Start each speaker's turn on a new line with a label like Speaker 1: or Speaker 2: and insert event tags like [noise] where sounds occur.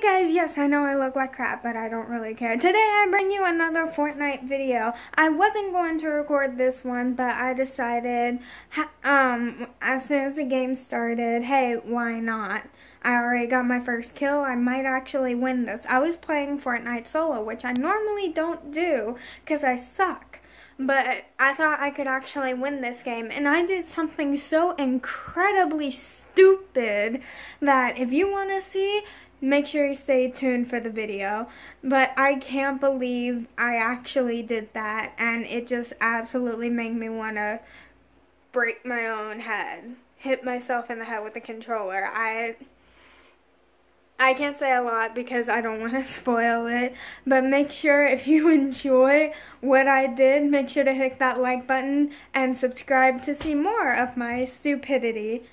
Speaker 1: Hey guys, yes, I know I look like crap, but I don't really care. Today I bring you another Fortnite video. I wasn't going to record this one, but I decided, um, as soon as the game started, hey, why not? I already got my first kill. I might actually win this. I was playing Fortnite solo, which I normally don't do, because I suck. But I thought I could actually win this game, and I did something so incredibly stupid that if you want to see, make sure you stay tuned for the video. But I can't believe I actually did that and it just absolutely made me want to break my own head. Hit myself in the head with the controller. I I can't say a lot because I don't [laughs] want to spoil it, but make sure if you [laughs] enjoy what I did, make sure to hit that like button and subscribe to see more of my stupidity.